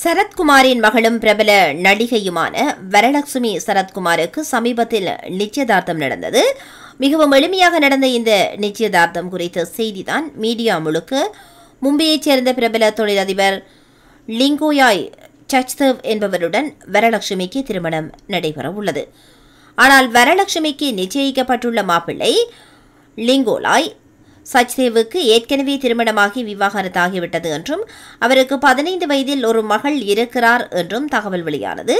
சரத்குமாரின் மகளும் பிரபல நடிகையுமான வரலட்சுமி சரத்குமாருக்கு சமீபத்தில் நிச்சயதார்த்தம் நடந்தது மிகவும் எளிமையாக நடந்த இந்த நிச்சயதார்த்தம் குறித்த செய்திதான் மீடியா முழுக்க மும்பையைச் சேர்ந்த பிரபல தொழிலதிபர் லிங்கோயாய் சச்தேவ் என்பவருடன் வரலட்சுமிக்கு திருமணம் நடைபெற உள்ளது ஆனால் வரலட்சுமிக்கு நிச்சயிக்கப்பட்டுள்ள மாப்பிள்ளை லிங்கோலாய் சச்தேவுக்கு ஏற்கனவே திருமணமாகி விவாகரத்தாகிவிட்டது என்றும் அவருக்கு பதினைந்து வயதில் ஒரு மகள் இருக்கிறார் என்றும் தகவல் வெளியானது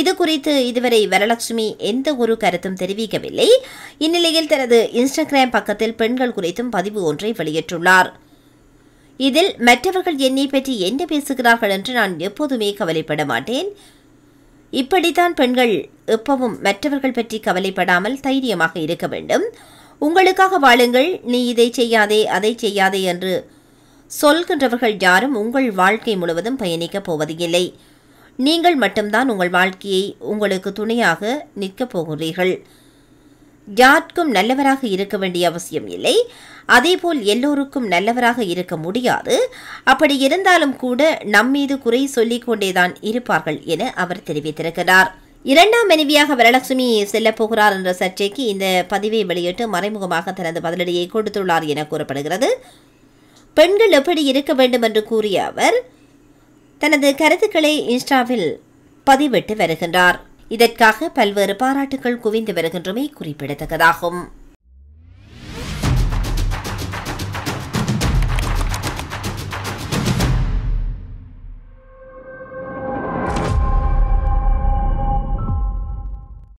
இது குறித்து இதுவரை வரலட்சுமி எந்த ஒரு கருத்தும் தெரிவிக்கவில்லை இந்நிலையில் தனது இன்ஸ்டாகிராம் பக்கத்தில் பெண்கள் குறித்தும் பதிவு ஒன்றை வெளியிட்டுள்ளார் இதில் மற்றவர்கள் என்னை பற்றி என்ன பேசுகிறார்கள் என்று நான் எப்போதுமே கவலைப்பட மாட்டேன் இப்படித்தான் பெண்கள் எப்பவும் மற்றவர்கள் பற்றி கவலைப்படாமல் தைரியமாக இருக்க வேண்டும் உங்களுக்காக வாழுங்கள் நீ இதை செய்யாதே அதை செய்யாதே என்று சொல்கின்றவர்கள் யாரும் உங்கள் வாழ்க்கை முழுவதும் பயணிக்கப் போவதில்லை நீங்கள் மட்டும்தான் உங்கள் வாழ்க்கையை உங்களுக்கு துணையாக நிற்கப் போகிறீர்கள் யாருக்கும் நல்லவராக இருக்க வேண்டிய அவசியம் இல்லை அதேபோல் எல்லோருக்கும் நல்லவராக இருக்க முடியாது அப்படி இருந்தாலும் கூட நம்மீது குறை சொல்லிக்கொண்டேதான் இருப்பார்கள் என அவர் தெரிவித்திருக்கிறார் இரண்டாம் மனைவியாக வரலட்சுமி செல்லப் போகிறார் என்ற சர்ச்சைக்கு இந்த பதிவை வெளியிட்டு மறைமுகமாக தனது பதிலடியை கொடுத்துள்ளார் என கூறப்படுகிறது பெண்கள் எப்படி இருக்க வேண்டும் என்று கூறிய அவர் தனது கருத்துக்களை இன்ஸ்டாவில் பதிவிட்டு வருகின்றார் இதற்காக பல்வேறு பாராட்டுகள் குவிந்து வருகின்றமை குறிப்பிடத்தக்கதாகும்